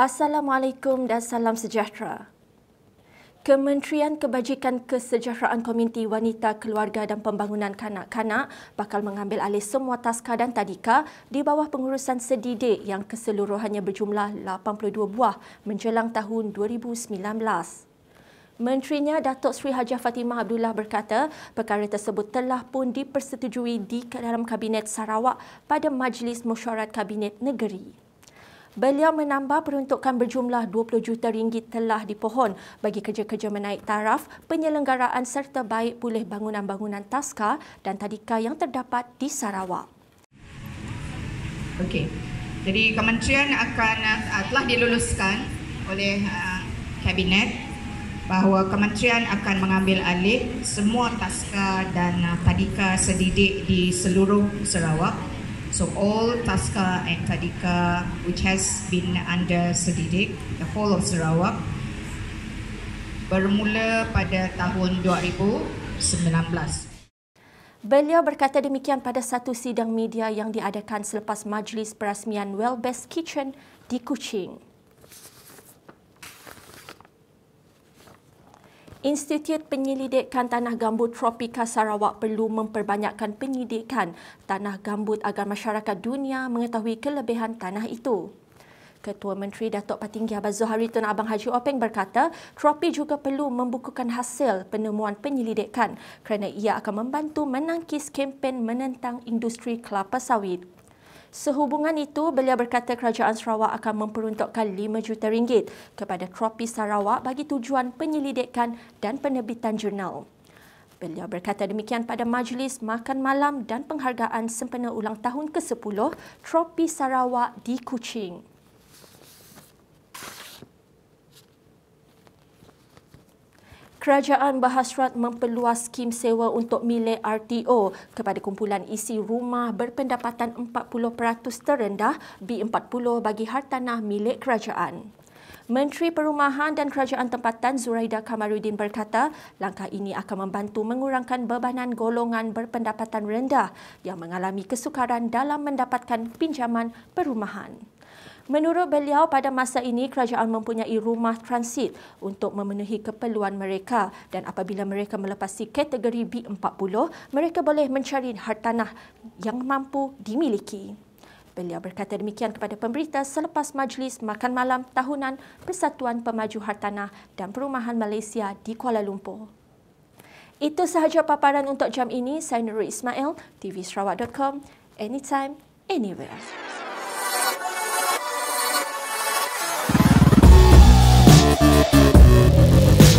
Assalamualaikum dan salam sejahtera. Kementerian Kebajikan Kesejahteraan Komuniti Wanita Keluarga dan Pembangunan Kanak-Kanak bakal mengambil alih semua taska dan tadika di bawah pengurusan sedidik yang keseluruhannya berjumlah 82 buah menjelang tahun 2019. Menterinya Datuk Sri Haji Fatimah Abdullah berkata perkara tersebut telah pun dipersetujui di dalam Kabinet Sarawak pada Majlis Mesyuarat Kabinet Negeri. Beliau menambah peruntukan berjumlah 20 juta ringgit telah dipohon bagi kerja-kerja menaik taraf, penyelenggaraan serta baik pulih bangunan-bangunan taska dan tadika yang terdapat di Sarawak. Okey. Jadi kementerian akan uh, telah diluluskan oleh uh, kabinet bahawa kementerian akan mengambil alih semua taska dan uh, tadika sedidik di seluruh Sarawak So all Taska and Tadika, which has been under Sedidik, the whole of Sarawak, bermula pada tahun 2019. Beliau berkata demikian pada satu sidang media yang diadakan selepas majlis perasmian Wellbest Kitchen di Kuching. Institut Penyelidikan Tanah Gambut Tropika Sarawak perlu memperbanyakkan penyelidikan tanah gambut agar masyarakat dunia mengetahui kelebihan tanah itu. Ketua Menteri Datuk Patinggi Abang Zohari Tun Abang Haji Openg berkata, tropi juga perlu membukukan hasil penemuan penyelidikan kerana ia akan membantu menangkis kempen menentang industri kelapa sawit. Sehubungan itu, beliau berkata kerajaan Sarawak akan memperuntukkan RM5 juta ringgit kepada Tropi Sarawak bagi tujuan penyelidikan dan penerbitan jurnal. Beliau berkata demikian pada majlis makan malam dan penghargaan sempena ulang tahun ke-10 Tropi Sarawak di Kuching. Kerajaan Bahasrat memperluas skim sewa untuk milik RTO kepada kumpulan isi rumah berpendapatan 40% terendah B40 bagi hartanah milik kerajaan. Menteri Perumahan dan Kerajaan Tempatan Zuraida Kamarudin berkata, langkah ini akan membantu mengurangkan bebanan golongan berpendapatan rendah yang mengalami kesukaran dalam mendapatkan pinjaman perumahan. Menurut beliau, pada masa ini kerajaan mempunyai rumah transit untuk memenuhi keperluan mereka dan apabila mereka melepasi kategori B40, mereka boleh mencari hartanah yang mampu dimiliki. Beliau berkata demikian kepada pemberita selepas majlis makan malam tahunan Persatuan Pemaju Hartanah dan Perumahan Malaysia di Kuala Lumpur. Itu sahaja paparan untuk jam ini. Saya Nurul Ismail, tvsarawak.com. Anytime, anywhere.